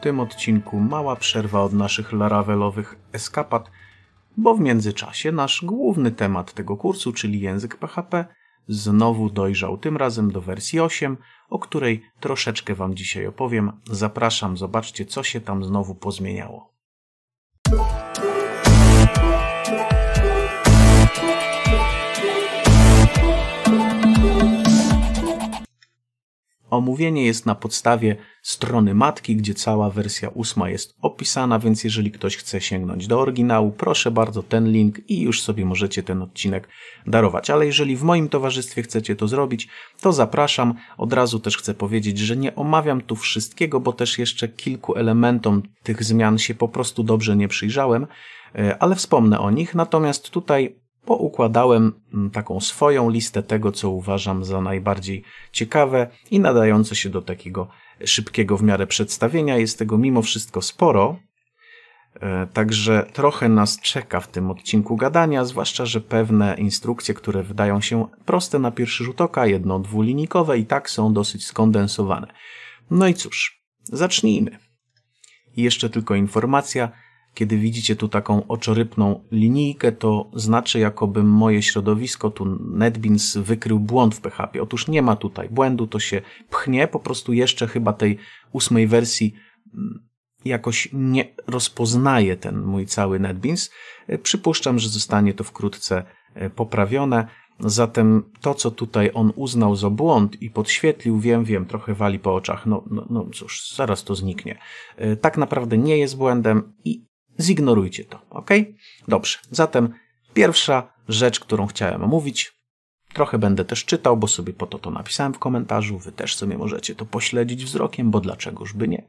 tym odcinku mała przerwa od naszych Laravelowych eskapad, bo w międzyczasie nasz główny temat tego kursu, czyli język PHP, znowu dojrzał, tym razem do wersji 8, o której troszeczkę Wam dzisiaj opowiem. Zapraszam, zobaczcie, co się tam znowu pozmieniało. Omówienie jest na podstawie strony matki, gdzie cała wersja ósma jest opisana, więc jeżeli ktoś chce sięgnąć do oryginału, proszę bardzo ten link i już sobie możecie ten odcinek darować. Ale jeżeli w moim towarzystwie chcecie to zrobić, to zapraszam. Od razu też chcę powiedzieć, że nie omawiam tu wszystkiego, bo też jeszcze kilku elementom tych zmian się po prostu dobrze nie przyjrzałem, e, ale wspomnę o nich. Natomiast tutaj poukładałem mm, taką swoją listę tego, co uważam za najbardziej ciekawe i nadające się do takiego szybkiego w miarę przedstawienia. Jest tego mimo wszystko sporo, e, Także trochę nas czeka w tym odcinku gadania, zwłaszcza, że pewne instrukcje, które wydają się proste na pierwszy rzut oka, jedno dwulinikowe i tak są dosyć skondensowane. No i cóż, zacznijmy. Jeszcze tylko informacja, kiedy widzicie tu taką oczorypną linijkę, to znaczy jakoby moje środowisko, tu NetBeans wykrył błąd w PHP. Otóż nie ma tutaj błędu, to się pchnie, po prostu jeszcze chyba tej ósmej wersji mm, jakoś nie rozpoznaje ten mój cały NetBeans. E, przypuszczam, że zostanie to wkrótce e, poprawione. Zatem to, co tutaj on uznał za błąd i podświetlił, wiem, wiem, trochę wali po oczach, no, no, no cóż, zaraz to zniknie. E, tak naprawdę nie jest błędem i Zignorujcie to, ok? Dobrze, zatem pierwsza rzecz, którą chciałem omówić, Trochę będę też czytał, bo sobie po to to napisałem w komentarzu. Wy też sobie możecie to pośledzić wzrokiem, bo dlaczegoż by nie.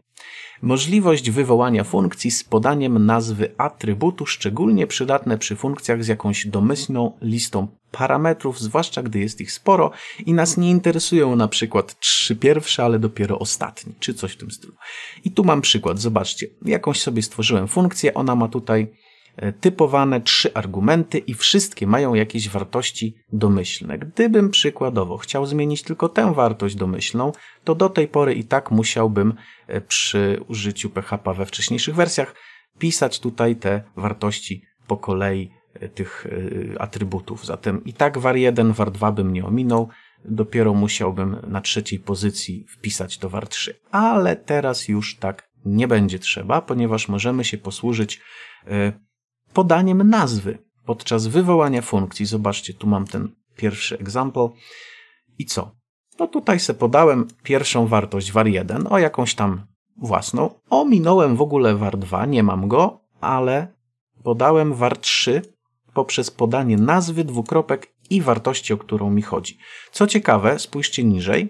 Możliwość wywołania funkcji z podaniem nazwy atrybutu, szczególnie przydatne przy funkcjach z jakąś domyślną listą parametrów, zwłaszcza gdy jest ich sporo i nas nie interesują na przykład trzy pierwsze, ale dopiero ostatni, czy coś w tym stylu. I tu mam przykład, zobaczcie, jakąś sobie stworzyłem funkcję, ona ma tutaj E, typowane trzy argumenty i wszystkie mają jakieś wartości domyślne. Gdybym przykładowo chciał zmienić tylko tę wartość domyślną, to do tej pory i tak musiałbym e, przy użyciu PHP we wcześniejszych wersjach pisać tutaj te wartości po kolei e, tych atrybutów. Zatem i tak var 1, var 2 bym nie ominął, dopiero musiałbym na trzeciej pozycji wpisać to var 3. Ale teraz już tak nie będzie trzeba, ponieważ możemy się posłużyć podaniem nazwy podczas wywołania funkcji. Zobaczcie, tu mam ten pierwszy example. I co? No tutaj se podałem pierwszą wartość var1 o jakąś tam własną. Ominąłem w ogóle var2, nie mam go, ale podałem var3 poprzez podanie nazwy dwukropek i wartości, o którą mi chodzi. Co ciekawe, spójrzcie niżej,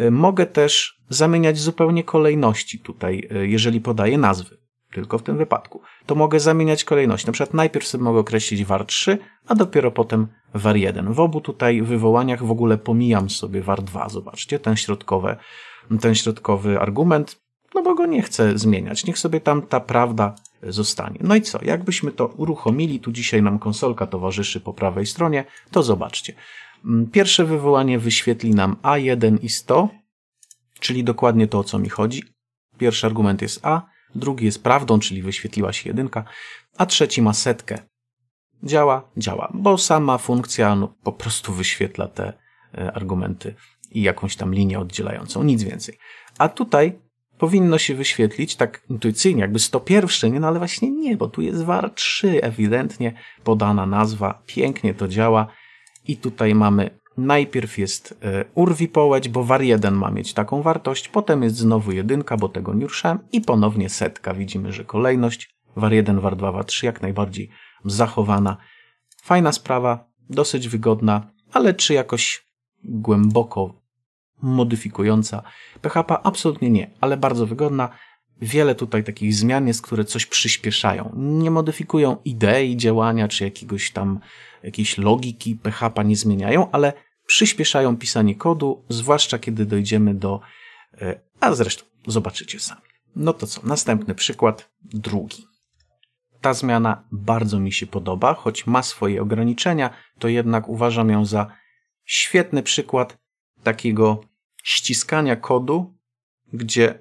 y, mogę też zamieniać zupełnie kolejności tutaj, y, jeżeli podaję nazwy tylko w tym wypadku. To mogę zamieniać kolejność. Na przykład najpierw sobie mogę określić var 3, a dopiero potem var 1. W obu tutaj wywołaniach w ogóle pomijam sobie var 2. Zobaczcie, ten środkowe, ten środkowy argument, no bo go nie chcę zmieniać. Niech sobie tam ta prawda zostanie. No i co? Jakbyśmy to uruchomili, tu dzisiaj nam konsolka towarzyszy po prawej stronie, to zobaczcie. Mm, pierwsze wywołanie wyświetli nam A1 i 100, czyli dokładnie to, o co mi chodzi. Pierwszy argument jest A, drugi jest prawdą, czyli wyświetliła się jedynka, a trzeci ma setkę. Działa, działa, bo sama funkcja no, po prostu wyświetla te e, argumenty i jakąś tam linię oddzielającą, nic więcej. A tutaj powinno się wyświetlić tak intuicyjnie, jakby 101, nie? no ale właśnie nie, bo tu jest var 3, ewidentnie podana nazwa, pięknie to działa i tutaj mamy Najpierw jest e, urwi połeć, bo var 1 ma mieć taką wartość, potem jest znowu jedynka, bo tego nie ruszałem i ponownie setka. Widzimy, że kolejność var 1, var 2, var 3 jak najbardziej zachowana. Fajna sprawa, dosyć wygodna, ale czy jakoś głęboko modyfikująca PHP? Absolutnie nie, ale bardzo wygodna. Wiele tutaj takich zmian jest, które coś przyspieszają. Nie modyfikują idei działania czy jakiegoś tam jakiejś logiki PHP nie zmieniają, ale przyspieszają pisanie kodu, zwłaszcza kiedy dojdziemy do. E, a zresztą zobaczycie sami. No to co, następny przykład, drugi. Ta zmiana bardzo mi się podoba, choć ma swoje ograniczenia, to jednak uważam ją za świetny przykład takiego ściskania kodu, gdzie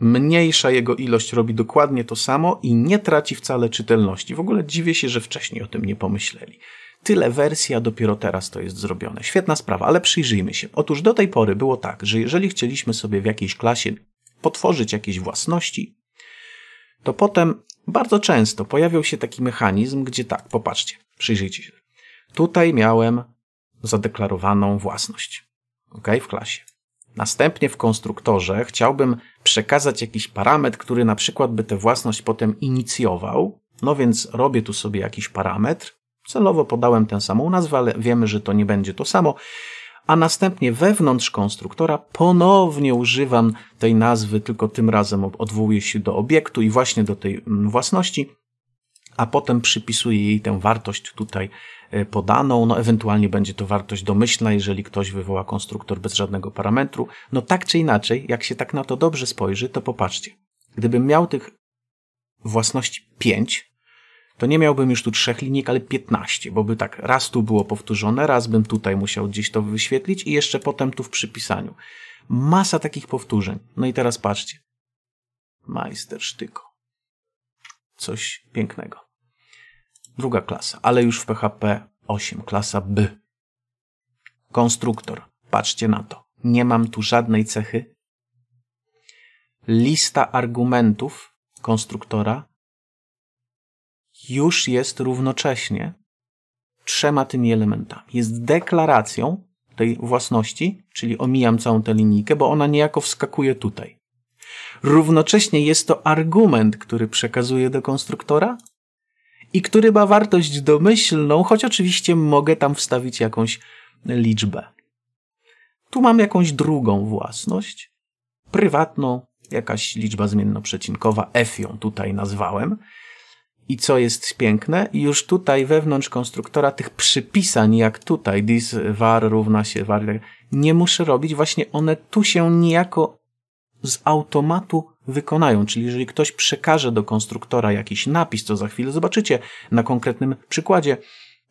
mniejsza jego ilość robi dokładnie to samo i nie traci wcale czytelności. W ogóle dziwię się, że wcześniej o tym nie pomyśleli tyle wersji, a dopiero teraz to jest zrobione. Świetna sprawa, ale przyjrzyjmy się. Otóż do tej pory było tak, że jeżeli chcieliśmy sobie w jakiejś klasie potworzyć jakieś własności, to potem bardzo często pojawiał się taki mechanizm, gdzie tak, popatrzcie, przyjrzyjcie się. Tutaj miałem zadeklarowaną własność. Ok, w klasie. Następnie w konstruktorze chciałbym przekazać jakiś parametr, który na przykład by tę własność potem inicjował. No więc robię tu sobie jakiś parametr, Celowo podałem tę samą nazwę, ale wiemy, że to nie będzie to samo. A następnie wewnątrz konstruktora ponownie używam tej nazwy, tylko tym razem odwołuję się do obiektu i właśnie do tej mm, własności, a potem przypisuję jej tę wartość tutaj e, podaną, no ewentualnie będzie to wartość domyślna, jeżeli ktoś wywoła konstruktor bez żadnego parametru. No tak czy inaczej, jak się tak na to dobrze spojrzy, to popatrzcie. Gdybym miał tych własności 5, to nie miałbym już tu trzech linijek, ale 15, bo by tak raz tu było powtórzone, raz bym tutaj musiał gdzieś to wyświetlić i jeszcze potem tu w przypisaniu. Masa takich powtórzeń. No i teraz patrzcie. sztyko. Coś pięknego. Druga klasa, ale już w PHP 8, klasa B. Konstruktor. Patrzcie na to. Nie mam tu żadnej cechy. Lista argumentów konstruktora już jest równocześnie trzema tymi elementami. Jest deklaracją tej własności, czyli omijam całą tę linijkę, bo ona niejako wskakuje tutaj. Równocześnie jest to argument, który przekazuję do konstruktora i który ma wartość domyślną, choć oczywiście mogę tam wstawić jakąś liczbę. Tu mam jakąś drugą własność, prywatną, jakaś liczba zmiennoprzecinkowa, f ją tutaj nazwałem, i co jest piękne, już tutaj wewnątrz konstruktora tych przypisań, jak tutaj, this var równa się var, nie muszę robić, właśnie one tu się niejako z automatu wykonają. Czyli jeżeli ktoś przekaże do konstruktora jakiś napis, co za chwilę zobaczycie na konkretnym przykładzie,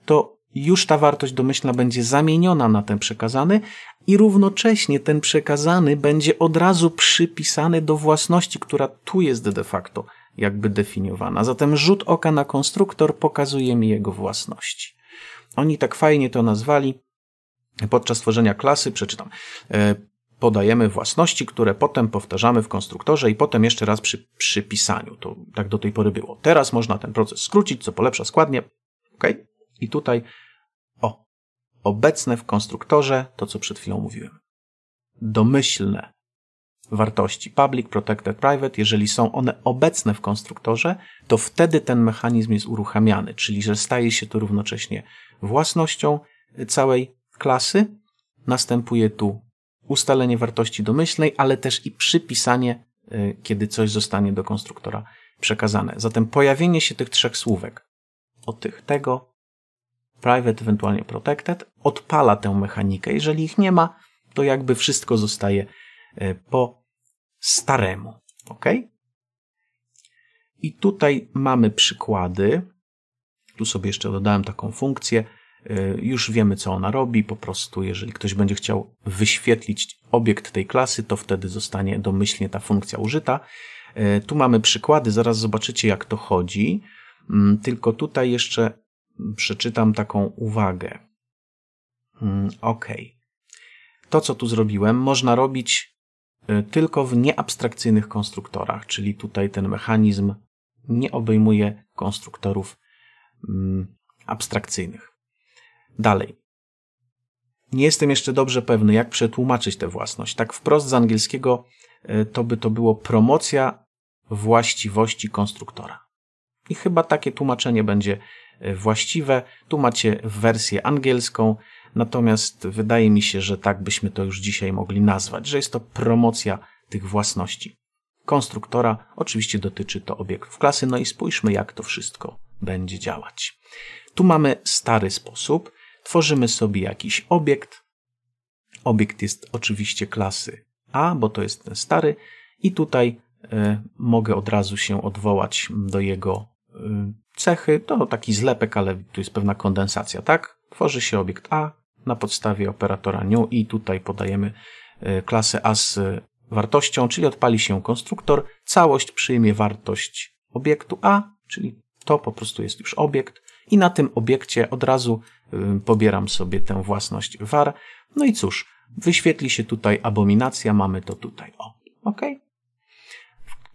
to już ta wartość domyślna będzie zamieniona na ten przekazany i równocześnie ten przekazany będzie od razu przypisany do własności, która tu jest de facto jakby definiowana. Zatem rzut oka na konstruktor pokazuje mi jego własności. Oni tak fajnie to nazwali. Podczas tworzenia klasy, przeczytam, e, podajemy własności, które potem powtarzamy w konstruktorze i potem jeszcze raz przy przypisaniu. To tak do tej pory było. Teraz można ten proces skrócić, co polepsza składnie. OK? I tutaj, o, obecne w konstruktorze to, co przed chwilą mówiłem. Domyślne wartości public, protected, private, jeżeli są one obecne w konstruktorze, to wtedy ten mechanizm jest uruchamiany, czyli że staje się to równocześnie własnością całej klasy. Następuje tu ustalenie wartości domyślnej, ale też i przypisanie, y, kiedy coś zostanie do konstruktora przekazane. Zatem pojawienie się tych trzech słówek, o tych tego, private, ewentualnie protected, odpala tę mechanikę. Jeżeli ich nie ma, to jakby wszystko zostaje E, po staremu. Ok? I tutaj mamy przykłady. Tu sobie jeszcze dodałem taką funkcję. E, już wiemy, co ona robi. Po prostu, jeżeli ktoś będzie chciał wyświetlić obiekt tej klasy, to wtedy zostanie domyślnie ta funkcja użyta. E, tu mamy przykłady, zaraz zobaczycie, jak to chodzi. Mm, tylko tutaj jeszcze przeczytam taką uwagę. Mm, ok. To, co tu zrobiłem, można robić Y, tylko w nieabstrakcyjnych konstruktorach, czyli tutaj ten mechanizm nie obejmuje konstruktorów mm, abstrakcyjnych. Dalej. Nie jestem jeszcze dobrze pewny, jak przetłumaczyć tę własność. Tak wprost z angielskiego y, to by to było promocja właściwości konstruktora. I chyba takie tłumaczenie będzie y, właściwe. Tu macie wersję angielską, Natomiast wydaje mi się, że tak byśmy to już dzisiaj mogli nazwać, że jest to promocja tych własności. Konstruktora oczywiście dotyczy to obiektów klasy, no i spójrzmy, jak to wszystko będzie działać. Tu mamy stary sposób. Tworzymy sobie jakiś obiekt. Obiekt jest oczywiście klasy A, bo to jest ten stary, i tutaj y, mogę od razu się odwołać do jego y, cechy. To taki zlepek, ale tu jest pewna kondensacja, tak? Tworzy się obiekt A, na podstawie operatora new i tutaj podajemy e, klasę A z wartością, czyli odpali się konstruktor, całość przyjmie wartość obiektu A, czyli to po prostu jest już obiekt i na tym obiekcie od razu e, pobieram sobie tę własność var. No i cóż, wyświetli się tutaj abominacja, mamy to tutaj. O, ok.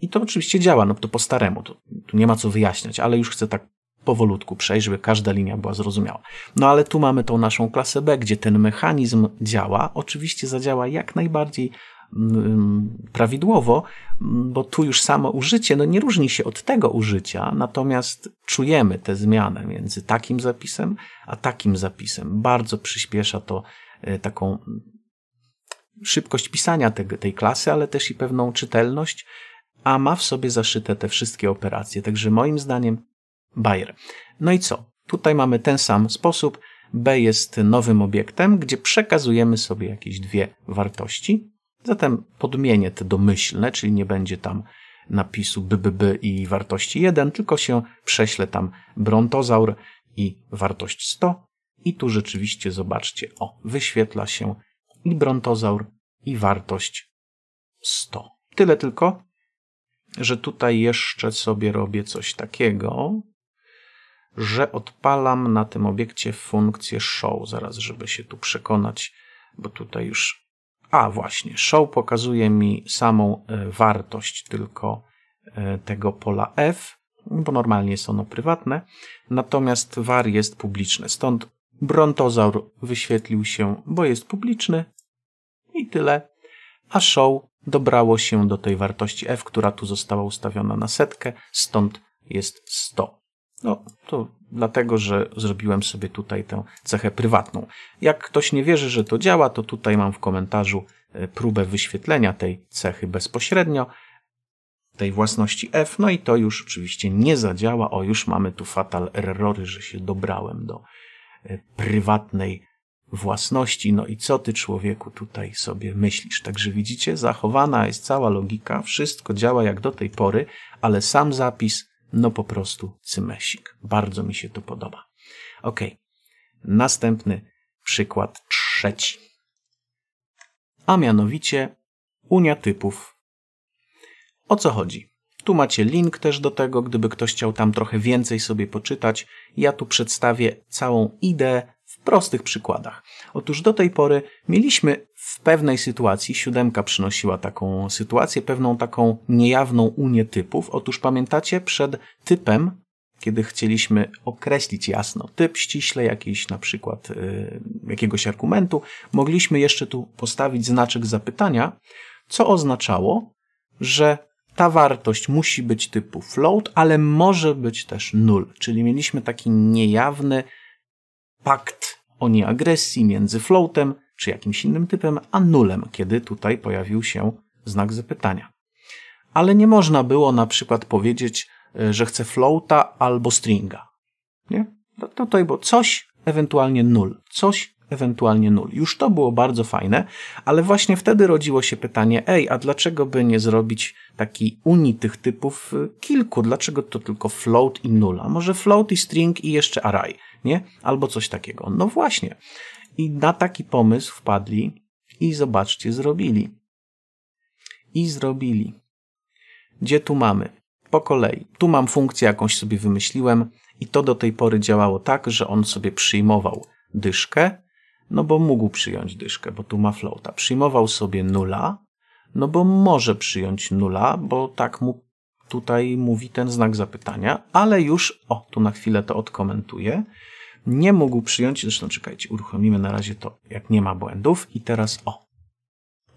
I to oczywiście działa, no to po staremu, tu nie ma co wyjaśniać, ale już chcę tak powolutku żeby każda linia była zrozumiała. No ale tu mamy tą naszą klasę B, gdzie ten mechanizm działa, oczywiście zadziała jak najbardziej mm, mm, prawidłowo, mm, bo tu już samo użycie no nie różni się od tego użycia, natomiast czujemy tę zmianę między takim zapisem a takim zapisem. Bardzo przyspiesza to e, taką szybkość pisania tej, tej klasy, ale też i pewną czytelność, a ma w sobie zaszyte te wszystkie operacje. Także moim zdaniem Bayer. No i co? Tutaj mamy ten sam sposób. B jest nowym obiektem, gdzie przekazujemy sobie jakieś dwie wartości. Zatem podmienię te domyślne, czyli nie będzie tam napisu BBB i wartości 1, tylko się prześlę tam brontozaur i wartość 100. I tu rzeczywiście zobaczcie, o, wyświetla się i brontozaur i wartość 100. Tyle tylko, że tutaj jeszcze sobie robię coś takiego że odpalam na tym obiekcie funkcję show. Zaraz, żeby się tu przekonać, bo tutaj już... A, właśnie, show pokazuje mi samą e, wartość tylko e, tego pola f, bo normalnie jest ono prywatne, natomiast var jest publiczne. Stąd brontozaur wyświetlił się, bo jest publiczny i tyle. A show dobrało się do tej wartości f, która tu została ustawiona na setkę, stąd jest 100. No, to dlatego, że zrobiłem sobie tutaj tę cechę prywatną. Jak ktoś nie wierzy, że to działa, to tutaj mam w komentarzu e, próbę wyświetlenia tej cechy bezpośrednio, tej własności F, no i to już oczywiście nie zadziała. O, już mamy tu fatal errory, że się dobrałem do e, prywatnej własności. No i co ty, człowieku, tutaj sobie myślisz? Także widzicie, zachowana jest cała logika, wszystko działa jak do tej pory, ale sam zapis no po prostu cymesik. Bardzo mi się to podoba. Ok. Następny przykład trzeci. A mianowicie Unia Typów. O co chodzi? Tu macie link też do tego, gdyby ktoś chciał tam trochę więcej sobie poczytać. Ja tu przedstawię całą ideę w prostych przykładach. Otóż do tej pory mieliśmy w pewnej sytuacji, siódemka przynosiła taką sytuację, pewną taką niejawną unię typów. Otóż pamiętacie, przed typem kiedy chcieliśmy określić jasno typ ściśle jakiś na przykład y, jakiegoś argumentu, mogliśmy jeszcze tu postawić znaczek zapytania, co oznaczało, że ta wartość musi być typu float, ale może być też null, czyli mieliśmy taki niejawny pakt o nieagresji między floatem czy jakimś innym typem, a nulem, kiedy tutaj pojawił się znak zapytania. Ale nie można było na przykład powiedzieć, e, że chce floata albo stringa. Nie? To tutaj, bo coś, ewentualnie nul, coś ewentualnie nul. Już to było bardzo fajne, ale właśnie wtedy rodziło się pytanie, ej, a dlaczego by nie zrobić takiej unii tych typów y, kilku? Dlaczego to tylko float i nula? A może float i string i jeszcze array, nie? Albo coś takiego. No właśnie. I na taki pomysł wpadli i zobaczcie, zrobili. I zrobili. Gdzie tu mamy? Po kolei. Tu mam funkcję jakąś sobie wymyśliłem i to do tej pory działało tak, że on sobie przyjmował dyszkę, no bo mógł przyjąć dyszkę, bo tu ma floata. Przyjmował sobie nula, no bo może przyjąć nula, bo tak mu tutaj mówi ten znak zapytania, ale już, o, tu na chwilę to odkomentuję, nie mógł przyjąć, zresztą czekajcie, uruchomimy na razie to, jak nie ma błędów i teraz, o,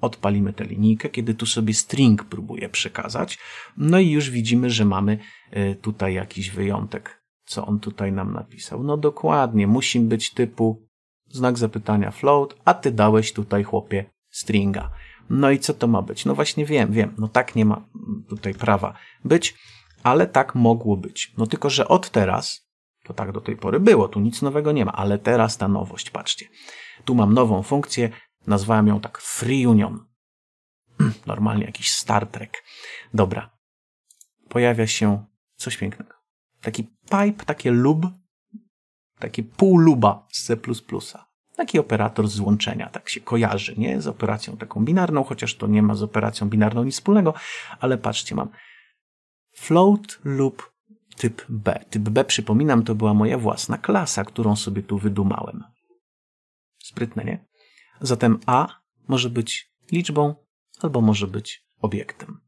odpalimy tę linijkę, kiedy tu sobie string próbuje przekazać, no i już widzimy, że mamy y, tutaj jakiś wyjątek. Co on tutaj nam napisał? No dokładnie, musi być typu znak zapytania float, a ty dałeś tutaj chłopie stringa. No i co to ma być? No właśnie wiem, wiem, no tak nie ma mm, tutaj prawa być, ale tak mogło być. No tylko, że od teraz, to tak do tej pory było, tu nic nowego nie ma, ale teraz ta nowość, patrzcie. Tu mam nową funkcję, nazwałem ją tak Free Union. Normalnie jakiś Star Trek. Dobra. Pojawia się coś pięknego. Taki pipe, takie lub, takie pół luba z C++. Taki operator złączenia, tak się kojarzy, nie? Z operacją taką binarną, chociaż to nie ma z operacją binarną nic wspólnego, ale patrzcie, mam float lub typ B. Typ B, przypominam, to była moja własna klasa, którą sobie tu wydumałem. Sprytne, nie? Zatem A może być liczbą albo może być obiektem.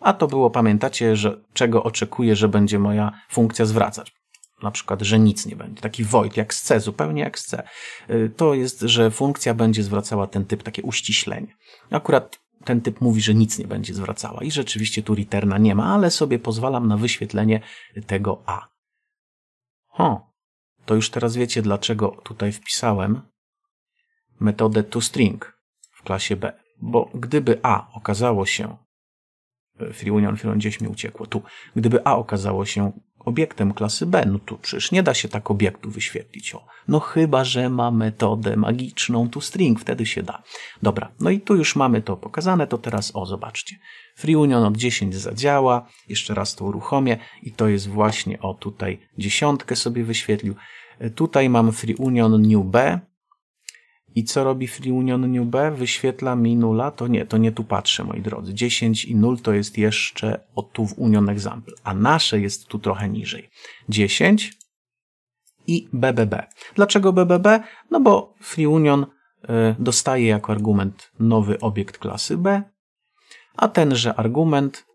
A to było, pamiętacie, że czego oczekuję, że będzie moja funkcja zwracać na przykład, że nic nie będzie. Taki void, jak z C, zupełnie jak z C. Y, to jest, że funkcja będzie zwracała ten typ, takie uściślenie. Akurat ten typ mówi, że nic nie będzie zwracała i rzeczywiście tu returna nie ma, ale sobie pozwalam na wyświetlenie tego A. Ho, to już teraz wiecie, dlaczego tutaj wpisałem metodę toString w klasie B, bo gdyby A okazało się, y, FreeUnion, FreeUnion gdzieś mi uciekło, tu, gdyby A okazało się obiektem klasy B. No tu przecież nie da się tak obiektu wyświetlić. O. No chyba, że ma metodę magiczną toString, wtedy się da. Dobra, no i tu już mamy to pokazane, to teraz o, zobaczcie. Free Union od 10 zadziała, jeszcze raz to uruchomię i to jest właśnie, o tutaj dziesiątkę sobie wyświetlił. E, tutaj mam Free Union New B, i co robi Free Union New B? Wyświetla mi nula? To nie, to nie tu patrzę, moi drodzy. 10 i 0 to jest jeszcze od tu w Union Example, a nasze jest tu trochę niżej. 10 i BBB. Dlaczego BBB? No bo Free Union y, dostaje jako argument nowy obiekt klasy B, a tenże argument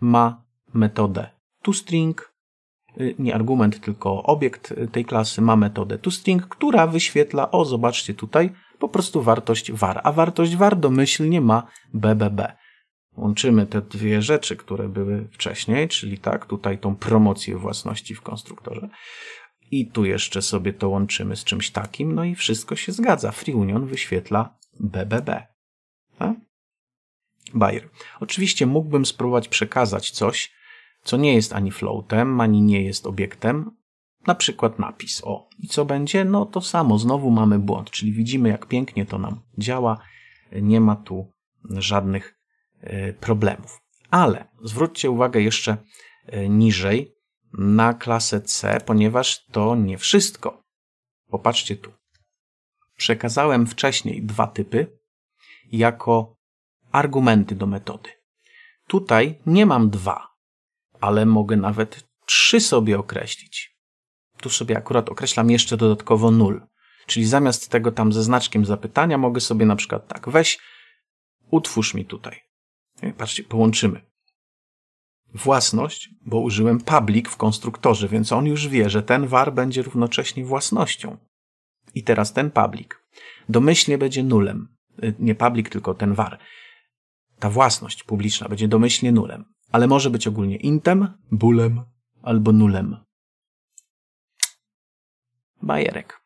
ma metodę toString, Y, nie argument, tylko obiekt tej klasy ma metodę toString, która wyświetla, o zobaczcie tutaj, po prostu wartość var, a wartość var domyślnie ma bbb. Łączymy te dwie rzeczy, które były wcześniej, czyli tak, tutaj tą promocję własności w konstruktorze i tu jeszcze sobie to łączymy z czymś takim, no i wszystko się zgadza. Free Union wyświetla BBB. A? Bayer. Oczywiście mógłbym spróbować przekazać coś, co nie jest ani floatem, ani nie jest obiektem, na przykład napis o. I co będzie? No to samo, znowu mamy błąd, czyli widzimy jak pięknie to nam działa, nie ma tu żadnych e, problemów. Ale zwróćcie uwagę jeszcze e, niżej na klasę C, ponieważ to nie wszystko. Popatrzcie tu. Przekazałem wcześniej dwa typy jako argumenty do metody. Tutaj nie mam dwa, ale mogę nawet trzy sobie określić. Tu sobie akurat określam jeszcze dodatkowo nul. Czyli zamiast tego tam ze znaczkiem zapytania mogę sobie na przykład tak, weź, utwórz mi tutaj. Patrzcie, połączymy. Własność, bo użyłem public w konstruktorze, więc on już wie, że ten var będzie równocześnie własnością. I teraz ten public. Domyślnie będzie nulem. Y, nie public, tylko ten var. Ta własność publiczna będzie domyślnie nulem ale może być ogólnie intem, bólem albo nulem. Bajerek.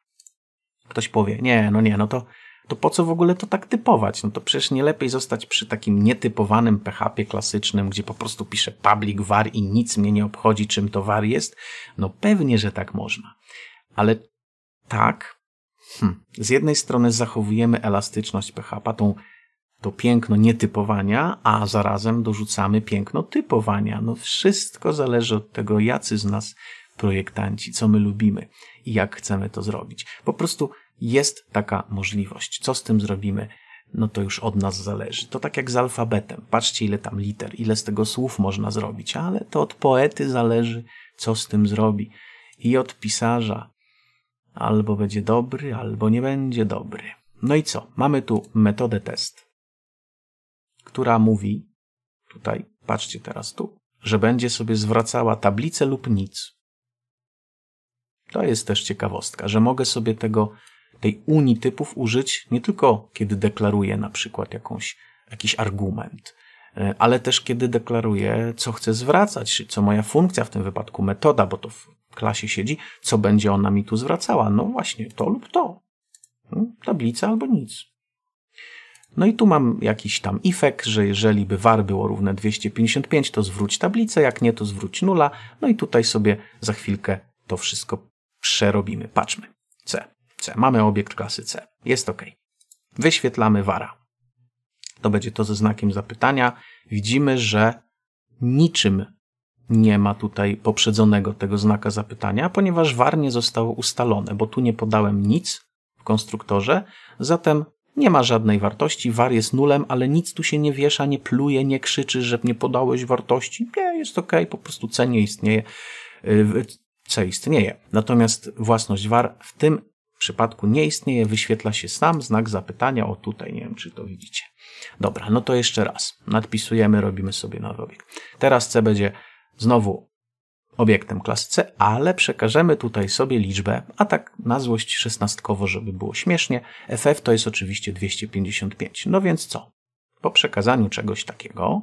Ktoś powie, nie, no nie, no to, to po co w ogóle to tak typować? No to przecież nie lepiej zostać przy takim nietypowanym PHP klasycznym, gdzie po prostu piszę public var i nic mnie nie obchodzi, czym to var jest? No pewnie, że tak można. Ale tak, hm, z jednej strony zachowujemy elastyczność PHP, tą to piękno nietypowania, a zarazem dorzucamy piękno typowania. No wszystko zależy od tego, jacy z nas projektanci, co my lubimy i jak chcemy to zrobić. Po prostu jest taka możliwość. Co z tym zrobimy? No to już od nas zależy. To tak jak z alfabetem. Patrzcie, ile tam liter, ile z tego słów można zrobić, ale to od poety zależy, co z tym zrobi. I od pisarza. Albo będzie dobry, albo nie będzie dobry. No i co? Mamy tu metodę test która mówi, tutaj, patrzcie teraz tu, że będzie sobie zwracała tablicę lub nic. To jest też ciekawostka, że mogę sobie tego, tej unii typów użyć nie tylko kiedy deklaruję na przykład jakąś, jakiś argument, e, ale też kiedy deklaruję, co chcę zwracać, czy co moja funkcja, w tym wypadku metoda, bo to w klasie siedzi, co będzie ona mi tu zwracała. No właśnie, to lub to. Hmm, tablica albo nic. No i tu mam jakiś tam ifek, że jeżeli by var było równe 255, to zwróć tablicę, jak nie, to zwróć nula. No i tutaj sobie za chwilkę to wszystko przerobimy. Patrzmy. C. C. Mamy obiekt klasy C. Jest OK. Wyświetlamy vara. To będzie to ze znakiem zapytania. Widzimy, że niczym nie ma tutaj poprzedzonego tego znaka zapytania, ponieważ var nie zostało ustalone, bo tu nie podałem nic w konstruktorze, zatem nie ma żadnej wartości, var jest nulem, ale nic tu się nie wiesza, nie pluje, nie krzyczy, że nie podałeś wartości. Nie, jest ok, po prostu C nie istnieje, y, C istnieje. Natomiast własność var w tym przypadku nie istnieje, wyświetla się sam znak zapytania, o tutaj, nie wiem czy to widzicie. Dobra, no to jeszcze raz. Nadpisujemy, robimy sobie nadrobik. Teraz C będzie znowu obiektem klasy C, ale przekażemy tutaj sobie liczbę, a tak na złość szesnastkowo, żeby było śmiesznie. FF to jest oczywiście 255. No więc co? Po przekazaniu czegoś takiego,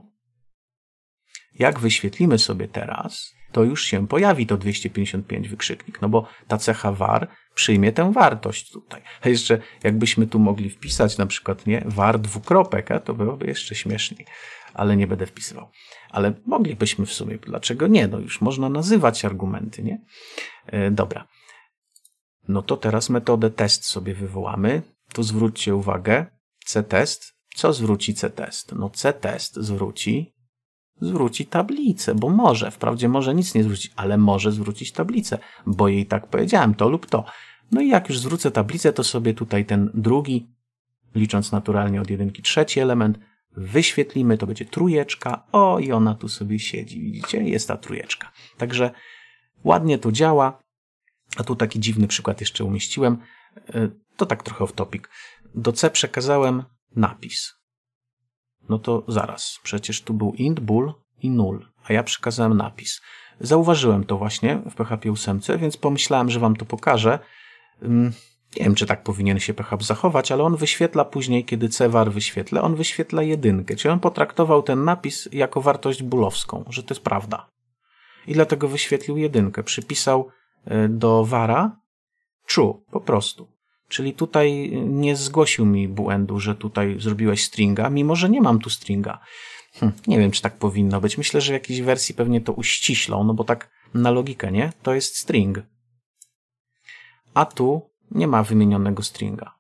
jak wyświetlimy sobie teraz, to już się pojawi to 255 wykrzyknik, no bo ta cecha var przyjmie tę wartość tutaj. A jeszcze jakbyśmy tu mogli wpisać na przykład, nie, var dwukropek, a to byłoby jeszcze śmieszniej, ale nie będę wpisywał ale moglibyśmy w sumie, dlaczego nie? No już można nazywać argumenty, nie? E, dobra. No to teraz metodę test sobie wywołamy. Tu zwróćcie uwagę, c-test. Co zwróci c-test? No c-test zwróci zwróci tablicę, bo może, wprawdzie może nic nie zwrócić, ale może zwrócić tablicę, bo jej tak powiedziałem, to lub to. No i jak już zwrócę tablicę, to sobie tutaj ten drugi, licząc naturalnie od jedynki trzeci element, wyświetlimy, to będzie trójeczka. O, i ona tu sobie siedzi, widzicie? Jest ta trójeczka. Także ładnie to działa. A tu taki dziwny przykład jeszcze umieściłem. E, to tak trochę off topic. Do C przekazałem napis. No to zaraz, przecież tu był int, bool i null, a ja przekazałem napis. Zauważyłem to właśnie w PHP 8, więc pomyślałem, że wam to pokażę. Mm, nie wiem, czy tak powinien się PHP zachować, ale on wyświetla później, kiedy CVAR wyświetla, on wyświetla jedynkę. Czyli on potraktował ten napis jako wartość bulowską, że to jest prawda. I dlatego wyświetlił jedynkę. Przypisał e, do vara true, po prostu. Czyli tutaj e, nie zgłosił mi błędu, że tutaj zrobiłeś stringa, mimo że nie mam tu stringa. Hm, nie wiem, czy tak powinno być. Myślę, że w jakiejś wersji pewnie to uściślą, no bo tak na logikę, nie? To jest string. A tu nie ma wymienionego stringa.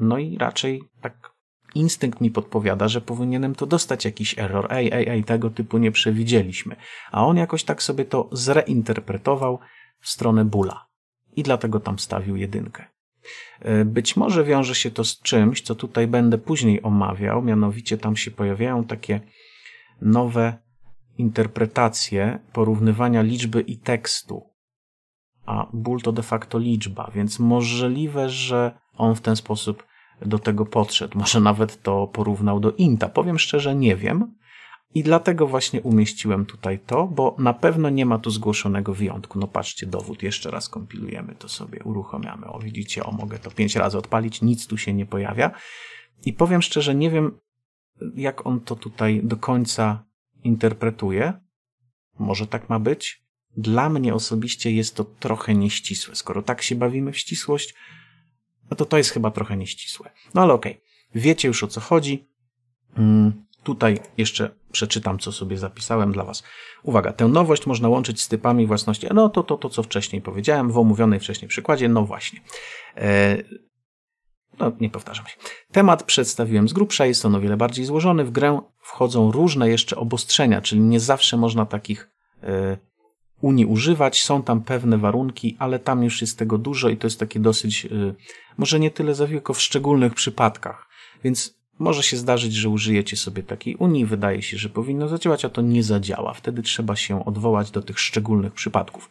No i raczej tak instynkt mi podpowiada, że powinienem to dostać jakiś error. Ej, ej, ej, tego typu nie przewidzieliśmy. A on jakoś tak sobie to zreinterpretował w stronę bóla. I dlatego tam stawił jedynkę. E, być może wiąże się to z czymś, co tutaj będę później omawiał, mianowicie tam się pojawiają takie nowe interpretacje porównywania liczby i tekstu a ból to de facto liczba, więc możliwe, że on w ten sposób do tego podszedł. Może nawet to porównał do Inta. Powiem szczerze, nie wiem. I dlatego właśnie umieściłem tutaj to, bo na pewno nie ma tu zgłoszonego wyjątku. No patrzcie, dowód, jeszcze raz kompilujemy to sobie, uruchamiamy. O, widzicie, o, mogę to pięć razy odpalić, nic tu się nie pojawia. I powiem szczerze, nie wiem, jak on to tutaj do końca interpretuje. Może tak ma być? Dla mnie osobiście jest to trochę nieścisłe. Skoro tak się bawimy w ścisłość, no to to jest chyba trochę nieścisłe. No ale okej, okay. wiecie już o co chodzi. Mm, tutaj jeszcze przeczytam, co sobie zapisałem dla Was. Uwaga, tę nowość można łączyć z typami własności. No to to, to co wcześniej powiedziałem w omówionej wcześniej przykładzie. No właśnie. E, no, nie powtarzam się. Temat przedstawiłem z grubsza, jest on o wiele bardziej złożony. W grę wchodzą różne jeszcze obostrzenia, czyli nie zawsze można takich e, Unii używać. Są tam pewne warunki, ale tam już jest tego dużo i to jest takie dosyć, y, może nie tyle za wielko w szczególnych przypadkach. Więc może się zdarzyć, że użyjecie sobie takiej Unii, wydaje się, że powinno zadziałać, a to nie zadziała. Wtedy trzeba się odwołać do tych szczególnych przypadków.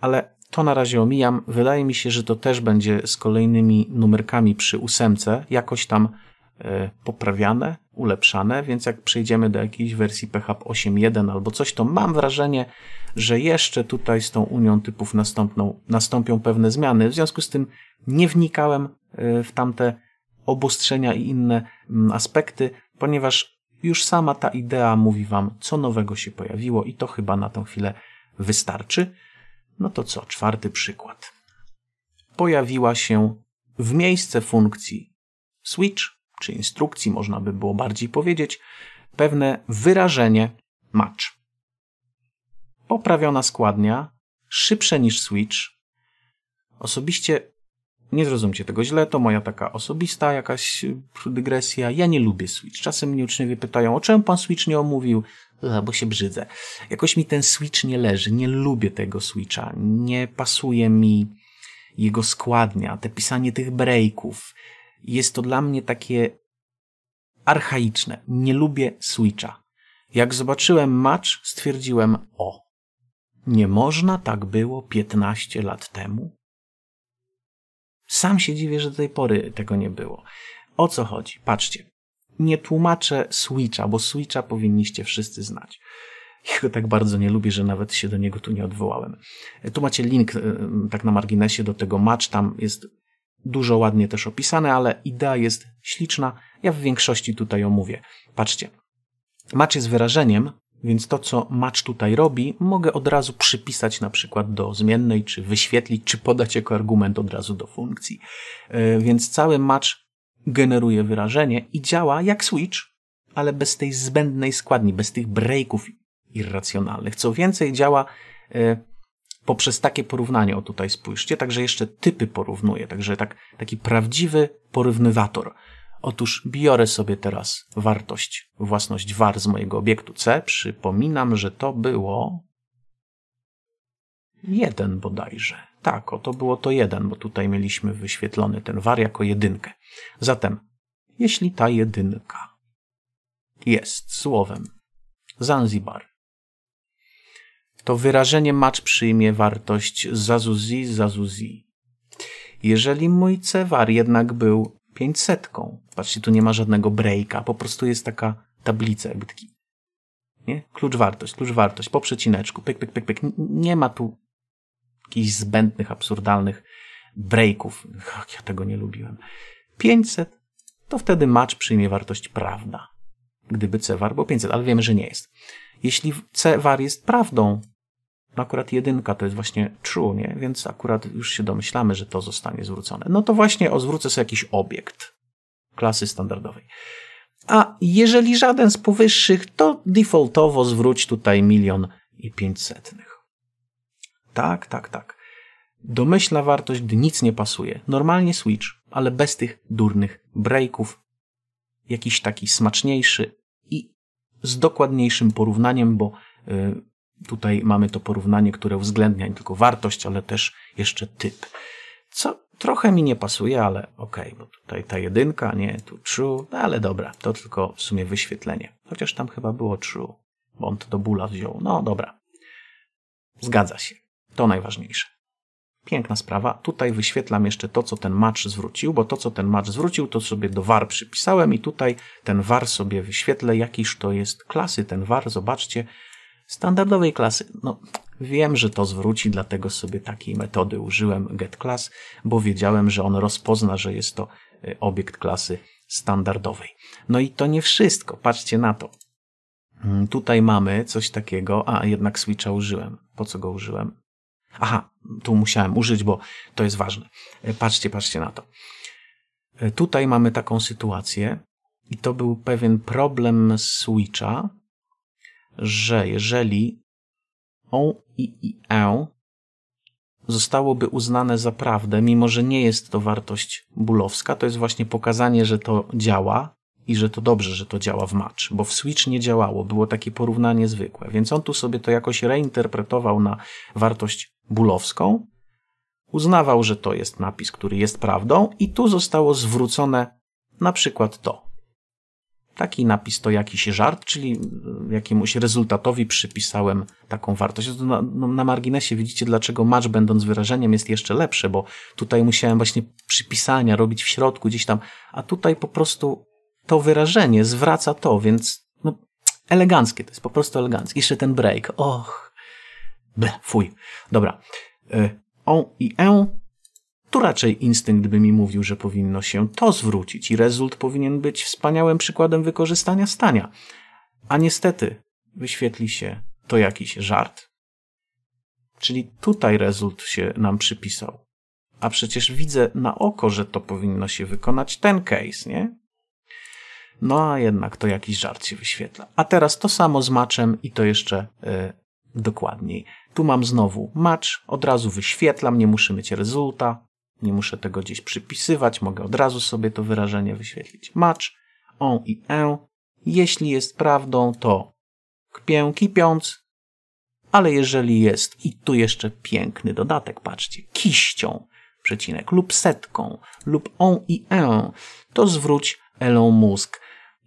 Ale to na razie omijam. Wydaje mi się, że to też będzie z kolejnymi numerkami przy ósemce jakoś tam Y, poprawiane, ulepszane, więc jak przejdziemy do jakiejś wersji PHP 8.1 albo coś, to mam wrażenie, że jeszcze tutaj z tą Unią Typów nastąpną, nastąpią pewne zmiany. W związku z tym nie wnikałem y, w tamte obostrzenia i inne mm, aspekty, ponieważ już sama ta idea mówi Wam, co nowego się pojawiło i to chyba na tą chwilę wystarczy. No to co, czwarty przykład. Pojawiła się w miejsce funkcji switch czy instrukcji, można by było bardziej powiedzieć, pewne wyrażenie match. Poprawiona składnia, szybsze niż switch. Osobiście nie zrozumcie tego źle, to moja taka osobista jakaś y, dygresja. Ja nie lubię Switch. Czasem mnie uczniowie pytają, o czemu pan Switch nie omówił? Ech, bo się brzydzę. Jakoś mi ten Switch nie leży, nie lubię tego Switcha. Nie pasuje mi jego składnia, te pisanie tych breaków, jest to dla mnie takie archaiczne. Nie lubię Switcha. Jak zobaczyłem match, stwierdziłem o. Nie można tak było 15 lat temu? Sam się dziwię, że do tej pory tego nie było. O co chodzi? Patrzcie. Nie tłumaczę Switcha, bo Switcha powinniście wszyscy znać. Ja go tak bardzo nie lubię, że nawet się do niego tu nie odwołałem. Tu macie link e, tak na marginesie do tego match, tam jest dużo ładnie też opisane, ale idea jest śliczna. Ja w większości tutaj omówię. Patrzcie. Match jest wyrażeniem, więc to, co match tutaj robi, mogę od razu przypisać na przykład do zmiennej, czy wyświetlić, czy podać jako argument od razu do funkcji. E, więc cały match generuje wyrażenie i działa jak switch, ale bez tej zbędnej składni, bez tych breaków irracjonalnych. Co więcej, działa e, poprzez takie porównanie, o tutaj spójrzcie, także jeszcze typy porównuje, także tak, taki prawdziwy porównywator. Otóż biorę sobie teraz wartość, własność var z mojego obiektu C. Przypominam, że to było jeden bodajże. Tak, oto było to jeden, bo tutaj mieliśmy wyświetlony ten var jako jedynkę. Zatem, jeśli ta jedynka jest słowem Zanzibar to wyrażenie macz przyjmie wartość zazuzi zazuzi. Jeżeli mój cewar jednak był 500, patrzcie, tu nie ma żadnego breaka, po prostu jest taka tablica, jakby taki, nie? Klucz wartość, klucz wartość, po przecineczku, pyk, pyk, pyk, pyk. Nie ma tu jakichś zbędnych, absurdalnych breaków. Och, ja tego nie lubiłem. 500, to wtedy macz przyjmie wartość prawda. Gdyby cewar był 500, ale wiemy, że nie jest. Jeśli cewar jest prawdą, no akurat jedynka to jest właśnie true, nie? Więc akurat już się domyślamy, że to zostanie zwrócone. No to właśnie o zwrócę sobie jakiś obiekt klasy standardowej. A jeżeli żaden z powyższych, to defaultowo zwróć tutaj milion i pięćsetnych. Tak, tak, tak. Domyślna wartość, gdy nic nie pasuje. Normalnie switch, ale bez tych durnych breaków. Jakiś taki smaczniejszy i z dokładniejszym porównaniem, bo yy, Tutaj mamy to porównanie, które uwzględnia nie tylko wartość, ale też jeszcze typ. Co trochę mi nie pasuje, ale okej, okay, bo tutaj ta jedynka, nie, tu true, no ale dobra, to tylko w sumie wyświetlenie. Chociaż tam chyba było true, bo on to do bóla wziął. No dobra. Zgadza się. To najważniejsze. Piękna sprawa. Tutaj wyświetlam jeszcze to, co ten match zwrócił, bo to, co ten match zwrócił, to sobie do var przypisałem i tutaj ten var sobie wyświetlę, jakiż to jest klasy ten var. Zobaczcie, standardowej klasy. No, wiem, że to zwróci, dlatego sobie takiej metody użyłem getClass, bo wiedziałem, że on rozpozna, że jest to y, obiekt klasy standardowej. No i to nie wszystko, patrzcie na to. Mm, tutaj mamy coś takiego, a jednak switcha użyłem. Po co go użyłem? Aha, tu musiałem użyć, bo to jest ważne. Y, patrzcie, patrzcie na to. Y, tutaj mamy taką sytuację i to był pewien problem switcha, że jeżeli o i i e zostałoby uznane za prawdę, mimo że nie jest to wartość bulowska, to jest właśnie pokazanie, że to działa i że to dobrze, że to działa w match, bo w Switch nie działało, było takie porównanie zwykłe. Więc on tu sobie to jakoś reinterpretował na wartość bulowską, uznawał, że to jest napis, który jest prawdą i tu zostało zwrócone na przykład to. Taki napis to jakiś żart, czyli e, jakiemuś rezultatowi przypisałem taką wartość. No, na, no, na marginesie widzicie, dlaczego match będąc wyrażeniem jest jeszcze lepsze, bo tutaj musiałem właśnie przypisania robić w środku gdzieś tam, a tutaj po prostu to wyrażenie zwraca to, więc no, eleganckie to jest, po prostu eleganckie. Jeszcze ten break, och, ble, fuj. Dobra, e, on i e tu raczej instynkt by mi mówił, że powinno się to zwrócić i rezult powinien być wspaniałym przykładem wykorzystania stania. A niestety wyświetli się to jakiś żart. Czyli tutaj rezult się nam przypisał. A przecież widzę na oko, że to powinno się wykonać ten case, nie? No a jednak to jakiś żart się wyświetla. A teraz to samo z maczem i to jeszcze e, dokładniej. Tu mam znowu match, od razu wyświetlam, nie muszę mieć rezulta, nie muszę tego gdzieś przypisywać, mogę od razu sobie to wyrażenie wyświetlić. Match, on i e. Jeśli jest prawdą, to kpię, kipiąc, ale jeżeli jest, i tu jeszcze piękny dodatek, patrzcie, kiścią, przecinek, lub setką, lub on i e, to zwróć elą mózg.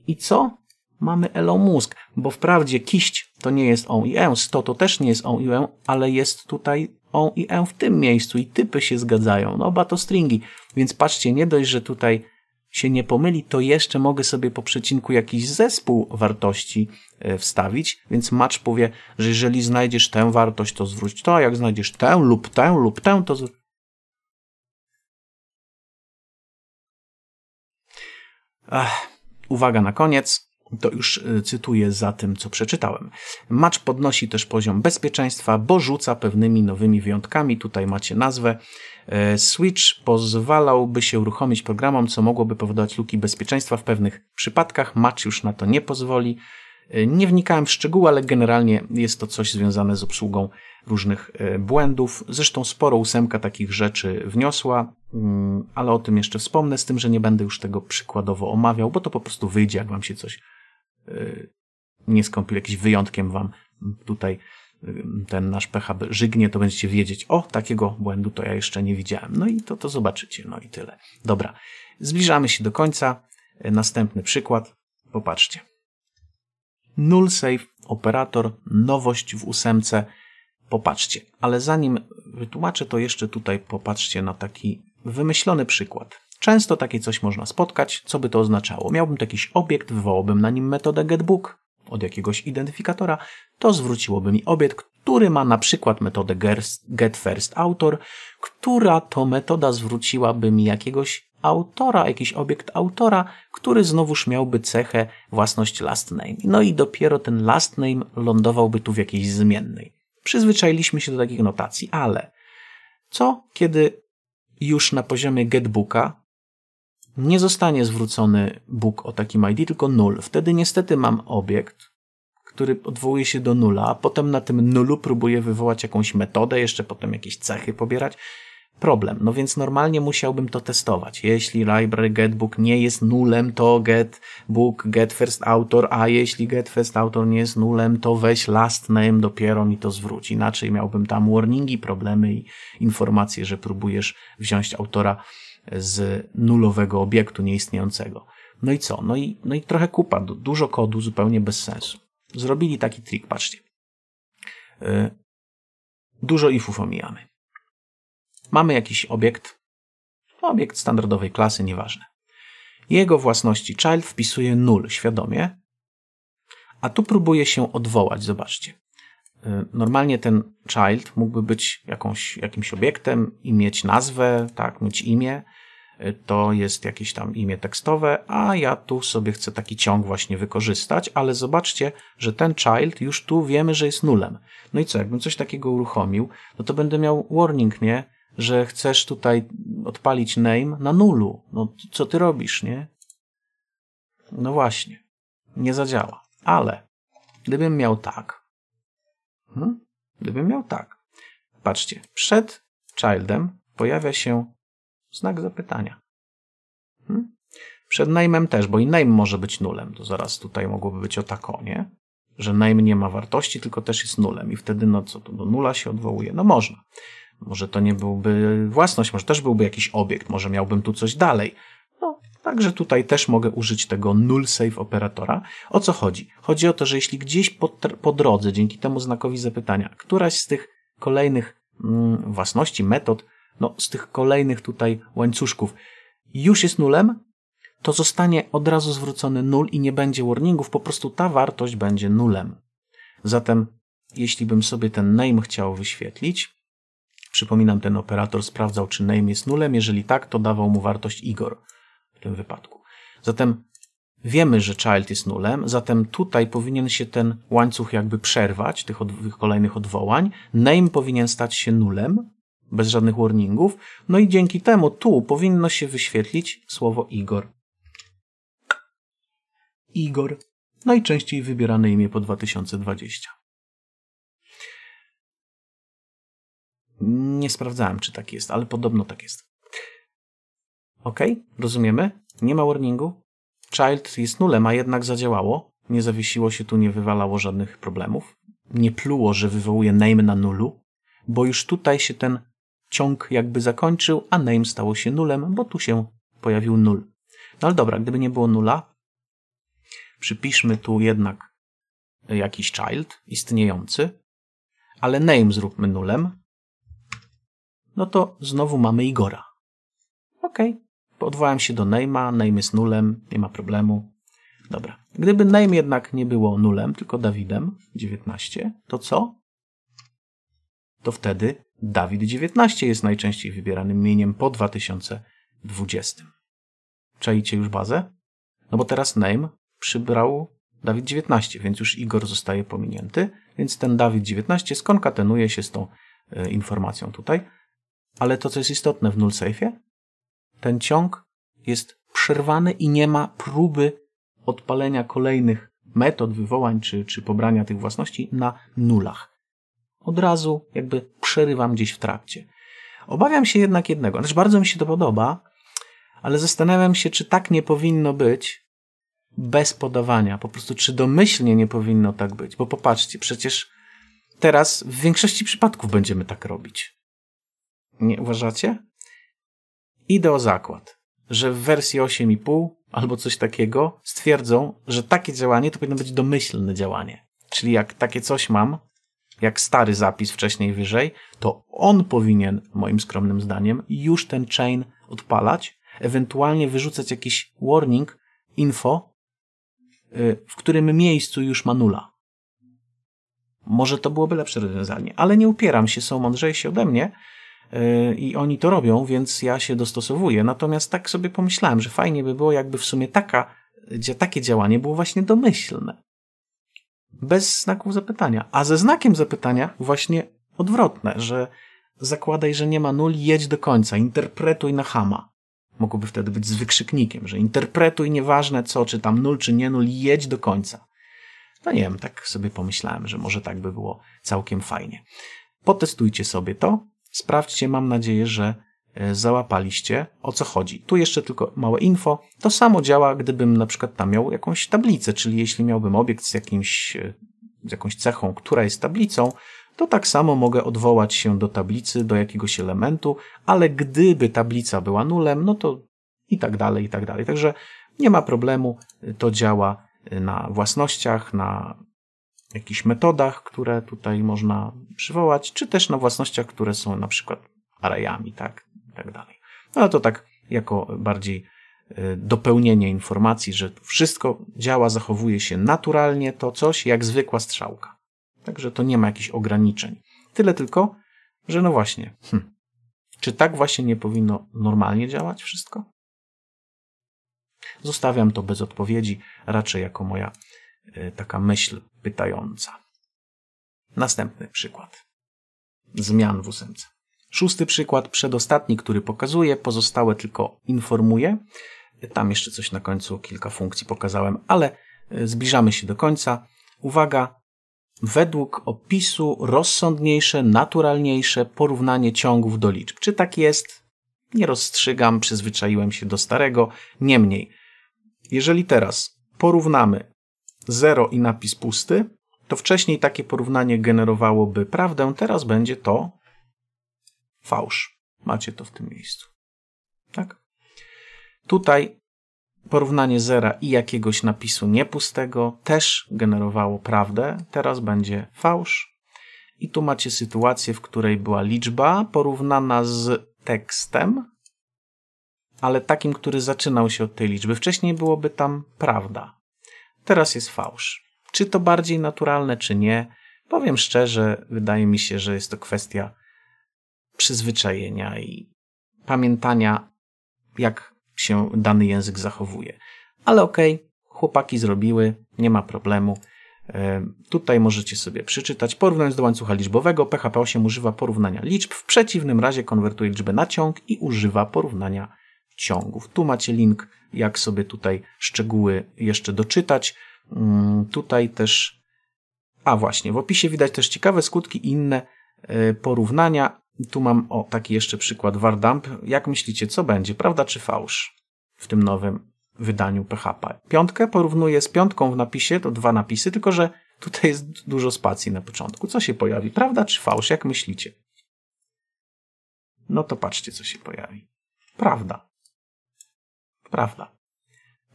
I co? Mamy elą mózg, bo wprawdzie kiść to nie jest on i e, sto to też nie jest on i e, ale jest tutaj o i e w tym miejscu i typy się zgadzają. No oba to stringi. Więc patrzcie, nie dość, że tutaj się nie pomyli, to jeszcze mogę sobie po przecinku jakiś zespół wartości e, wstawić, więc match powie, że jeżeli znajdziesz tę wartość, to zwróć to, a jak znajdziesz tę lub tę lub tę, to zwróć. uwaga na koniec. To już e, cytuję za tym, co przeczytałem. Match podnosi też poziom bezpieczeństwa, bo rzuca pewnymi nowymi wyjątkami. Tutaj macie nazwę. E, Switch pozwalałby się uruchomić programom, co mogłoby powodować luki bezpieczeństwa w pewnych przypadkach. Match już na to nie pozwoli. E, nie wnikałem w szczegóły, ale generalnie jest to coś związane z obsługą różnych błędów. Zresztą sporo ósemka takich rzeczy wniosła, mm, ale o tym jeszcze wspomnę, z tym, że nie będę już tego przykładowo omawiał, bo to po prostu wyjdzie, jak Wam się coś Y, nie skąpił jakiś wyjątkiem wam tutaj y, ten nasz PHB żygnie, to będziecie wiedzieć, o, takiego błędu to ja jeszcze nie widziałem. No i to, to zobaczycie, no i tyle. Dobra, zbliżamy się do końca. Y, następny przykład, popatrzcie. Null save, operator, nowość w ósemce. Popatrzcie, ale zanim wytłumaczę to jeszcze tutaj popatrzcie na taki wymyślony przykład. Często takie coś można spotkać, co by to oznaczało. Miałbym tu jakiś obiekt, wywołałbym na nim metodę getBook od jakiegoś identyfikatora, to zwróciłoby mi obiekt, który ma na przykład metodę getFirstAutor, która to metoda zwróciłaby mi jakiegoś autora, jakiś obiekt autora, który znowuż miałby cechę własność lastname. No i dopiero ten lastname lądowałby tu w jakiejś zmiennej. Przyzwyczailiśmy się do takich notacji, ale co kiedy już na poziomie getbooka nie zostanie zwrócony Bóg o takim ID, tylko nul. Wtedy niestety mam obiekt, który odwołuje się do nula, a potem na tym nulu próbuje wywołać jakąś metodę, jeszcze potem jakieś cechy pobierać. Problem. No więc normalnie musiałbym to testować. Jeśli library getbook nie jest nulem, to getbook author, a jeśli author nie jest nulem, to weź lastname, dopiero mi to zwróć. Inaczej miałbym tam warningi, problemy i informacje, że próbujesz wziąć autora z nulowego obiektu nieistniejącego. No i co? No i, no i trochę kupa, dużo kodu zupełnie bez sensu. Zrobili taki trik, patrzcie. Y, dużo ifów omijamy. Mamy jakiś obiekt, no, obiekt standardowej klasy, nieważne. Jego własności child wpisuje null świadomie, a tu próbuje się odwołać, zobaczcie. Y, normalnie ten child mógłby być jakąś, jakimś obiektem i mieć nazwę, tak, mieć imię. Y, to jest jakieś tam imię tekstowe, a ja tu sobie chcę taki ciąg właśnie wykorzystać, ale zobaczcie, że ten child już tu wiemy, że jest nulem. No i co, jakbym coś takiego uruchomił, no to będę miał warning, nie? Że chcesz tutaj odpalić name na nulu. No co ty robisz, nie? No właśnie, nie zadziała. Ale gdybym miał tak, Hmm? Gdybym miał tak. Patrzcie, przed childem pojawia się znak zapytania. Hmm? Przed name'em też, bo i name może być nulem. To zaraz tutaj mogłoby być o tako, nie? Że name nie ma wartości, tylko też jest nulem. I wtedy, no co, to do nula się odwołuje? No można. Może to nie byłby własność, może też byłby jakiś obiekt, może miałbym tu coś dalej. No, także tutaj też mogę użyć tego null save operatora. O co chodzi? Chodzi o to, że jeśli gdzieś po, po drodze, dzięki temu znakowi zapytania, któraś z tych kolejnych mm, własności, metod, no, z tych kolejnych tutaj łańcuszków już jest nulem, to zostanie od razu zwrócony nul i nie będzie warningów, po prostu ta wartość będzie nulem. Zatem, jeśli bym sobie ten name chciał wyświetlić, przypominam, ten operator sprawdzał, czy name jest nulem, jeżeli tak, to dawał mu wartość Igor tym wypadku. Zatem wiemy, że child jest nulem, zatem tutaj powinien się ten łańcuch jakby przerwać, tych, od, tych kolejnych odwołań. Name powinien stać się nulem, bez żadnych warningów. No i dzięki temu tu powinno się wyświetlić słowo Igor. Igor. Najczęściej no wybierane imię po 2020. Nie sprawdzałem, czy tak jest, ale podobno tak jest. Ok, rozumiemy? Nie ma warningu. Child jest nulem, a jednak zadziałało. Nie zawiesiło się tu, nie wywalało żadnych problemów. Nie pluło, że wywołuje name na nulu, bo już tutaj się ten ciąg jakby zakończył, a name stało się nulem, bo tu się pojawił nul. No ale dobra, gdyby nie było nula, przypiszmy tu jednak jakiś child istniejący, ale name zróbmy nulem, no to znowu mamy Igora. Ok, Odwołałem się do name'a, name jest nulem, nie ma problemu. Dobra. Gdyby name jednak nie było nulem, tylko Dawidem 19, to co? To wtedy Dawid 19 jest najczęściej wybieranym imieniem po 2020. Czajcie już bazę? No bo teraz name przybrał Dawid 19, więc już Igor zostaje pominięty, więc ten Dawid 19 skonkatenuje się z tą y, informacją tutaj. Ale to, co jest istotne w null safe, ten ciąg jest przerwany i nie ma próby odpalenia kolejnych metod wywołań czy, czy pobrania tych własności na nulach. Od razu jakby przerywam gdzieś w trakcie. Obawiam się jednak jednego, znaczy bardzo mi się to podoba, ale zastanawiam się, czy tak nie powinno być bez podawania. Po prostu, czy domyślnie nie powinno tak być. Bo popatrzcie, przecież teraz w większości przypadków będziemy tak robić. Nie uważacie? idę o zakład, że w wersji 8,5 albo coś takiego stwierdzą, że takie działanie to powinno być domyślne działanie. Czyli jak takie coś mam, jak stary zapis wcześniej wyżej, to on powinien, moim skromnym zdaniem, już ten chain odpalać, ewentualnie wyrzucać jakiś warning, info, y, w którym miejscu już ma nula. Może to byłoby lepsze rozwiązanie, ale nie upieram się, są mądrzejsi ode mnie, Y, i oni to robią, więc ja się dostosowuję. Natomiast tak sobie pomyślałem, że fajnie by było, jakby w sumie taka, takie działanie było właśnie domyślne. Bez znaków zapytania. A ze znakiem zapytania właśnie odwrotne, że zakładaj, że nie ma nul, jedź do końca, interpretuj na hama. Mogłoby wtedy być z wykrzyknikiem, że interpretuj nieważne co, czy tam nul, czy nie nul, jedź do końca. No nie wiem, tak sobie pomyślałem, że może tak by było całkiem fajnie. Potestujcie sobie to, Sprawdźcie, mam nadzieję, że e, załapaliście o co chodzi. Tu jeszcze tylko małe info. To samo działa, gdybym na przykład tam miał jakąś tablicę, czyli jeśli miałbym obiekt z, jakimś, e, z jakąś cechą, która jest tablicą, to tak samo mogę odwołać się do tablicy, do jakiegoś elementu, ale gdyby tablica była nulem, no to i tak dalej, i tak dalej. Także nie ma problemu, to działa e, na własnościach, na jakichś metodach, które tutaj można przywołać, czy też na własnościach, które są na przykład arrayami, tak, i tak dalej. No ale to tak jako bardziej y, dopełnienie informacji, że wszystko działa, zachowuje się naturalnie, to coś jak zwykła strzałka. Także to nie ma jakichś ograniczeń. Tyle tylko, że no właśnie, hm, czy tak właśnie nie powinno normalnie działać wszystko? Zostawiam to bez odpowiedzi, raczej jako moja E, taka myśl pytająca. Następny przykład. Zmian w ósemce. Szósty przykład, przedostatni, który pokazuje, pozostałe tylko informuje. E, tam jeszcze coś na końcu, kilka funkcji pokazałem, ale e, zbliżamy się do końca. Uwaga, według opisu rozsądniejsze, naturalniejsze porównanie ciągów do liczb. Czy tak jest? Nie rozstrzygam, przyzwyczaiłem się do starego. Niemniej, jeżeli teraz porównamy 0 i napis pusty, to wcześniej takie porównanie generowałoby prawdę, teraz będzie to fałsz. Macie to w tym miejscu. Tak? Tutaj porównanie zera i jakiegoś napisu niepustego też generowało prawdę, teraz będzie fałsz. I tu macie sytuację, w której była liczba porównana z tekstem, ale takim, który zaczynał się od tej liczby. Wcześniej byłoby tam prawda. Teraz jest fałsz. Czy to bardziej naturalne, czy nie? Powiem szczerze, wydaje mi się, że jest to kwestia przyzwyczajenia i pamiętania, jak się dany język zachowuje. Ale okej, okay, chłopaki zrobiły, nie ma problemu. E, tutaj możecie sobie przeczytać. Porównując do łańcucha liczbowego, PHP8 używa porównania liczb, w przeciwnym razie konwertuje liczbę na ciąg i używa porównania ciągów. Tu macie link jak sobie tutaj szczegóły jeszcze doczytać. Mm, tutaj też, a właśnie, w opisie widać też ciekawe skutki i inne e, porównania. Tu mam o taki jeszcze przykład Wardamp. Jak myślicie, co będzie, prawda czy fałsz w tym nowym wydaniu PHP? Piątkę porównuję z piątką w napisie, to dwa napisy, tylko że tutaj jest dużo spacji na początku. Co się pojawi, prawda czy fałsz? Jak myślicie? No to patrzcie, co się pojawi. Prawda prawda.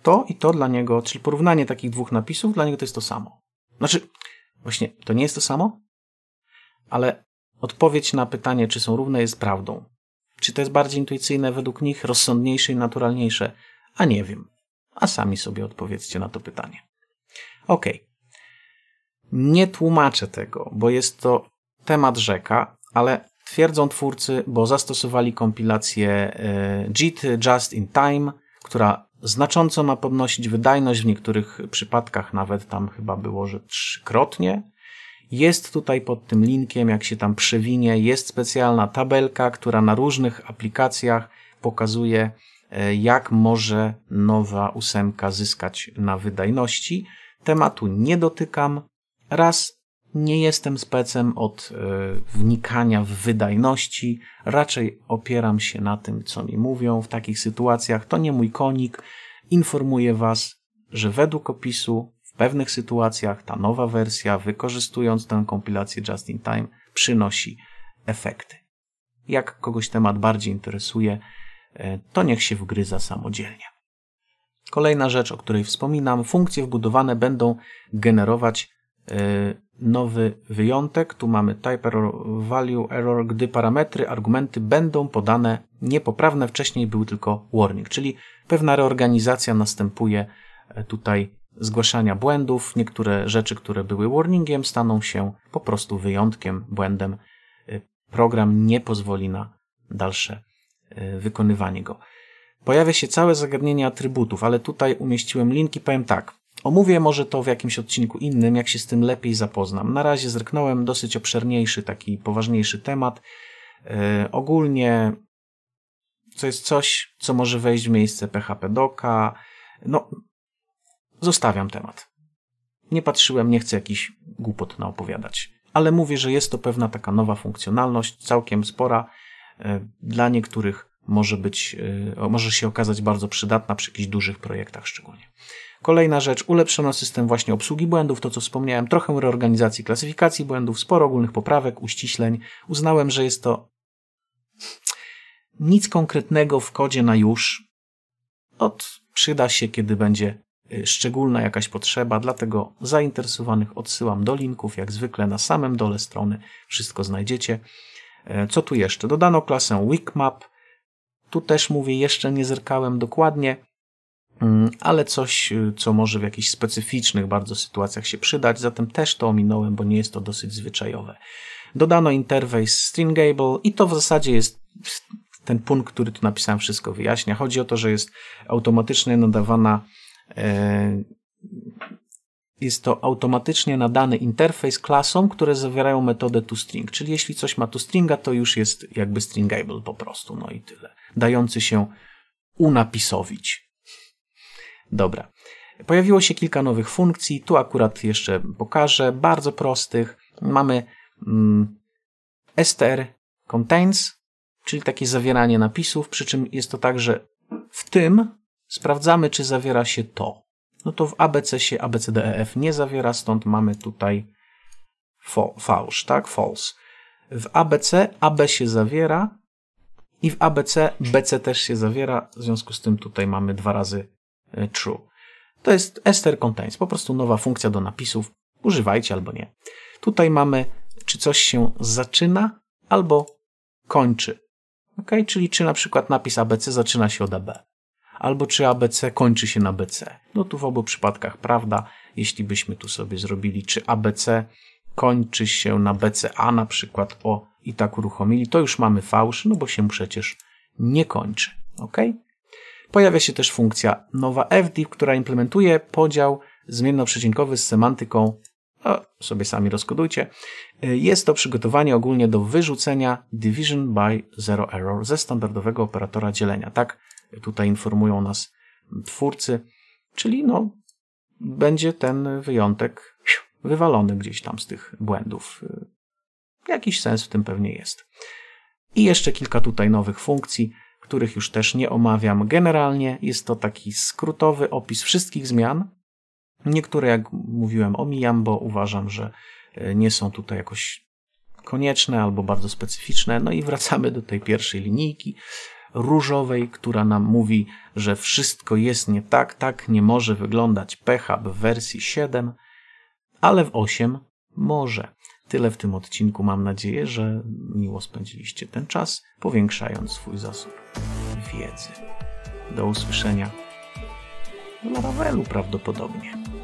To i to dla niego, czyli porównanie takich dwóch napisów, dla niego to jest to samo. Znaczy, właśnie, to nie jest to samo, ale odpowiedź na pytanie, czy są równe, jest prawdą. Czy to jest bardziej intuicyjne według nich, rozsądniejsze i naturalniejsze? A nie wiem. A sami sobie odpowiedzcie na to pytanie. Ok. Nie tłumaczę tego, bo jest to temat rzeka, ale twierdzą twórcy, bo zastosowali kompilację JIT e, Just in Time – która znacząco ma podnosić wydajność, w niektórych przypadkach nawet tam chyba było, że trzykrotnie. Jest tutaj pod tym linkiem, jak się tam przewinie, jest specjalna tabelka, która na różnych aplikacjach pokazuje, e, jak może nowa ósemka zyskać na wydajności. Tematu nie dotykam. Raz nie jestem specem od y, wnikania w wydajności, raczej opieram się na tym, co mi mówią w takich sytuacjach. To nie mój konik. Informuję Was, że według opisu w pewnych sytuacjach ta nowa wersja, wykorzystując tę kompilację Just in Time, przynosi efekty. Jak kogoś temat bardziej interesuje, e, to niech się wgryza samodzielnie. Kolejna rzecz, o której wspominam, funkcje wbudowane będą generować e, nowy wyjątek. Tu mamy type error, value error, gdy parametry, argumenty będą podane niepoprawne. Wcześniej był tylko warning, czyli pewna reorganizacja następuje e, tutaj zgłaszania błędów. Niektóre rzeczy, które były warningiem, staną się po prostu wyjątkiem, błędem. E, program nie pozwoli na dalsze e, wykonywanie go. Pojawia się całe zagadnienie atrybutów, ale tutaj umieściłem linki. Powiem tak, Omówię może to w jakimś odcinku innym, jak się z tym lepiej zapoznam. Na razie zerknąłem dosyć obszerniejszy, taki poważniejszy temat. Yy, ogólnie to jest coś, co może wejść w miejsce PHP Doka. No, zostawiam temat. Nie patrzyłem, nie chcę jakiś głupot naopowiadać. Ale mówię, że jest to pewna taka nowa funkcjonalność, całkiem spora. E, dla niektórych może być, e, może się okazać bardzo przydatna przy jakichś dużych projektach szczególnie. Kolejna rzecz, ulepszono system właśnie obsługi błędów, to co wspomniałem, trochę reorganizacji klasyfikacji błędów, sporo ogólnych poprawek, uściśleń. Uznałem, że jest to nic konkretnego w kodzie na już. Od przyda się, kiedy będzie y, szczególna jakaś potrzeba, dlatego zainteresowanych odsyłam do linków, jak zwykle na samym dole strony wszystko znajdziecie. E, co tu jeszcze? Dodano klasę WikMap. Tu też mówię, jeszcze nie zerkałem dokładnie. Mm, ale coś, y, co może w jakichś specyficznych bardzo sytuacjach się przydać, zatem też to ominąłem, bo nie jest to dosyć zwyczajowe. Dodano interface stringable i to w zasadzie jest ten punkt, który tu napisałem, wszystko wyjaśnia. Chodzi o to, że jest automatycznie nadawana e, jest to automatycznie nadany interfejs klasom, które zawierają metodę toString, czyli jeśli coś ma toStringa, to już jest jakby stringable po prostu, no i tyle. Dający się unapisowić. Dobra. Pojawiło się kilka nowych funkcji, tu akurat jeszcze pokażę, bardzo prostych. Mamy mm, str contains, czyli takie zawieranie napisów, przy czym jest to tak, że w tym sprawdzamy, czy zawiera się to. No to w ABC się ABCDEF nie zawiera, stąd mamy tutaj fałsz, tak? False. W ABC AB się zawiera i w ABC BC też się zawiera, w związku z tym tutaj mamy dwa razy Y, true. To jest ester contains, po prostu nowa funkcja do napisów. Używajcie albo nie. Tutaj mamy, czy coś się zaczyna albo kończy. Ok, czyli czy na przykład napis ABC zaczyna się od AB, albo czy ABC kończy się na BC. No tu w obu przypadkach prawda. Jeśli byśmy tu sobie zrobili, czy ABC kończy się na BCA na przykład, o i tak uruchomili, to już mamy fałsz, no bo się przecież nie kończy. ok? Pojawia się też funkcja nowa FDIP, która implementuje podział zmiennoprzecinkowy z semantyką o, no, sobie sami rozkodujcie. Jest to przygotowanie ogólnie do wyrzucenia division by zero error ze standardowego operatora dzielenia. Tak tutaj informują nas twórcy, czyli no, będzie ten wyjątek wywalony gdzieś tam z tych błędów. Jakiś sens w tym pewnie jest. I jeszcze kilka tutaj nowych funkcji których już też nie omawiam. Generalnie jest to taki skrótowy opis wszystkich zmian. Niektóre, jak mówiłem, omijam, bo uważam, że e, nie są tutaj jakoś konieczne albo bardzo specyficzne. No i wracamy do tej pierwszej linijki różowej, która nam mówi, że wszystko jest nie tak, tak nie może wyglądać PHP w wersji 7, ale w 8 może. Tyle w tym odcinku. Mam nadzieję, że miło spędziliście ten czas, powiększając swój zasób wiedzy. Do usłyszenia na wawelu prawdopodobnie.